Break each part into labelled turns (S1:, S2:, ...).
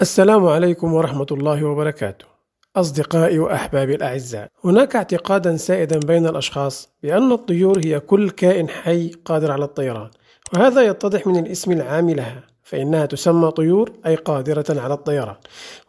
S1: السلام عليكم ورحمة الله وبركاته. أصدقائي وأحبابي الأعزاء، هناك اعتقادا سائدا بين الأشخاص بأن الطيور هي كل كائن حي قادر على الطيران، وهذا يتضح من الاسم العام لها، فإنها تسمى طيور أي قادرة على الطيران،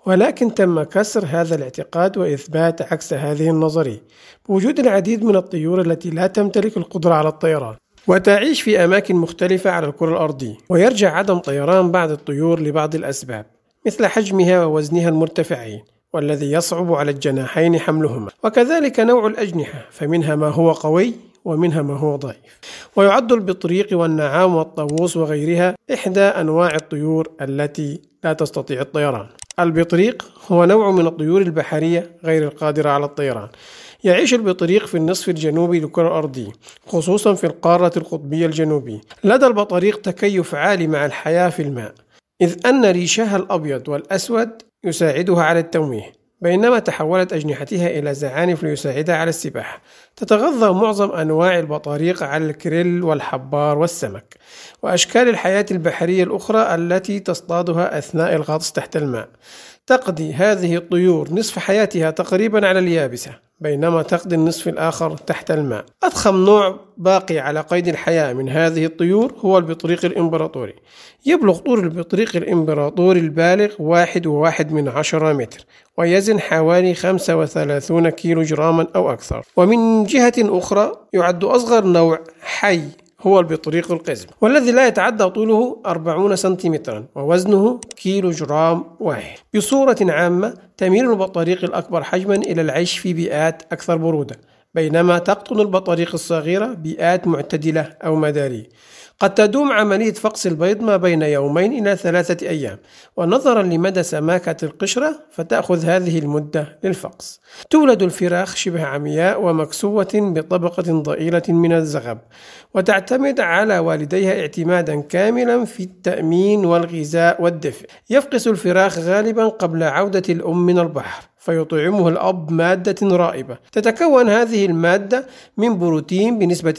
S1: ولكن تم كسر هذا الاعتقاد وإثبات عكس هذه النظرية، بوجود العديد من الطيور التي لا تمتلك القدرة على الطيران، وتعيش في أماكن مختلفة على الكرة الأرضية، ويرجع عدم طيران بعض الطيور لبعض الأسباب. مثل حجمها ووزنها المرتفعين والذي يصعب على الجناحين حملهما وكذلك نوع الأجنحة فمنها ما هو قوي ومنها ما هو ضعيف ويعد البطريق والنعام والطاووس وغيرها إحدى أنواع الطيور التي لا تستطيع الطيران البطريق هو نوع من الطيور البحرية غير القادرة على الطيران يعيش البطريق في النصف الجنوبي للكرة الأرضية خصوصا في القارة القطبية الجنوبية لدى البطريق تكيف عالي مع الحياة في الماء إذ أن ريشها الأبيض والأسود يساعدها على التمويه بينما تحولت أجنحتها إلى زعانف ليساعدها على السباحة تتغذى معظم أنواع البطاريق على الكريل والحبار والسمك وأشكال الحياة البحرية الأخرى التي تصطادها أثناء الغطس تحت الماء تقضي هذه الطيور نصف حياتها تقريبا على اليابسة بينما تقضي النصف الآخر تحت الماء أضخم نوع باقي على قيد الحياة من هذه الطيور هو البطريق الإمبراطوري يبلغ طول البطريق الإمبراطوري البالغ واحد وواحد من عشرة متر ويزن حوالي 35 كيلو جراما أو أكثر ومن جهة أخرى يعد أصغر نوع حي هو البطريق القزم والذي لا يتعدى طوله 40 سنتيمترا ووزنه كيلو جرام واحد بصورة عامة تميل البطريق الأكبر حجما إلى العيش في بيئات أكثر برودة بينما تقطن البطاريق الصغيرة بيئات معتدلة أو مداري قد تدوم عملية فقس البيض ما بين يومين إلى ثلاثة أيام ونظرا لمدى سماكة القشرة فتأخذ هذه المدة للفقس تولد الفراخ شبه عمياء ومكسوة بطبقة ضئيلة من الزغب وتعتمد على والديها اعتمادا كاملا في التأمين والغذاء والدفء يفقس الفراخ غالبا قبل عودة الأم من البحر فيطعمه الأب مادة رائبة تتكون هذه المادة من بروتين بنسبة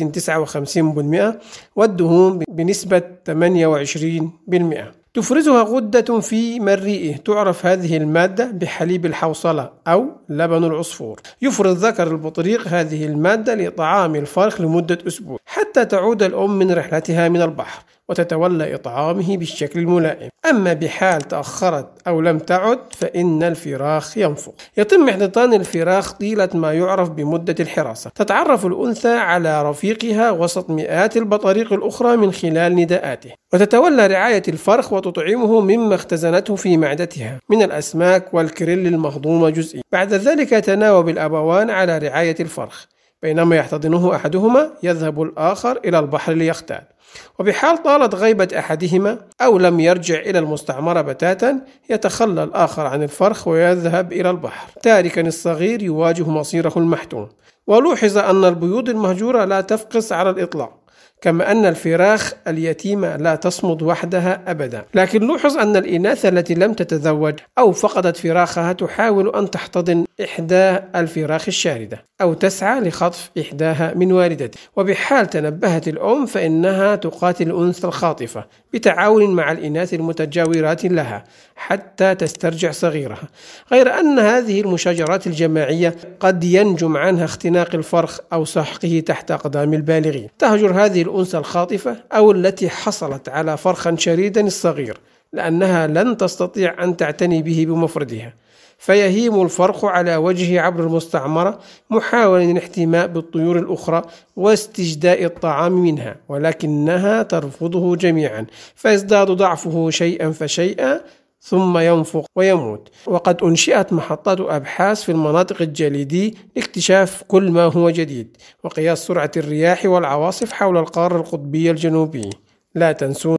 S1: 59% والدهون بنسبة 28% تفرزها غدة في مريئه تعرف هذه المادة بحليب الحوصلة أو لبن العصفور يفرز ذكر البطريق هذه المادة لطعام الفرخ لمدة أسبوع حتى تعود الأم من رحلتها من البحر وتتولى إطعامه بالشكل الملائم أما بحال تأخرت أو لم تعد فإن الفراخ ينفق يتم احتضان الفراخ طيلة ما يعرف بمدة الحراسة تتعرف الأنثى على رفيقها وسط مئات البطاريق الأخرى من خلال نداءاته وتتولى رعاية الفرخ وتطعمه مما اختزنته في معدتها من الأسماك والكريل المهضومة جزئيا بعد ذلك تناوب الأبوان على رعاية الفرخ بينما يحتضنه أحدهما يذهب الآخر إلى البحر ليغتال وبحال طالت غيبة أحدهما أو لم يرجع إلى المستعمرة بتاتا يتخلى الآخر عن الفرخ ويذهب إلى البحر تاركا الصغير يواجه مصيره المحتوم ولوحظ أن البيوض المهجورة لا تفقس على الإطلاق كما أن الفراخ اليتيمة لا تصمد وحدها أبدا لكن لوحظ أن الإناث التي لم تتزوج أو فقدت فراخها تحاول أن تحتضن إحدى الفراخ الشاردة أو تسعى لخطف إحداها من والدته وبحال تنبهت الأم فإنها تقاتل الأنثى الخاطفة بتعاون مع الإناث المتجاورات لها حتى تسترجع صغيرها غير أن هذه المشاجرات الجماعية قد ينجم عنها اختناق الفرخ أو سحقه تحت أقدام البالغين تهجر هذه الأنثى الخاطفة أو التي حصلت على فرخا شريدا الصغير لأنها لن تستطيع أن تعتني به بمفردها فيهيم الفرخ على وجهه عبر المستعمرة محاولة الاحتماء بالطيور الأخرى واستجداء الطعام منها ولكنها ترفضه جميعا فيزداد ضعفه شيئا فشيئا ثم ينفق ويموت وقد أنشئت محطات أبحاث في المناطق الجليدي لاكتشاف كل ما هو جديد وقياس سرعة الرياح والعواصف حول القارة القطبية الجنوبية لا تنسون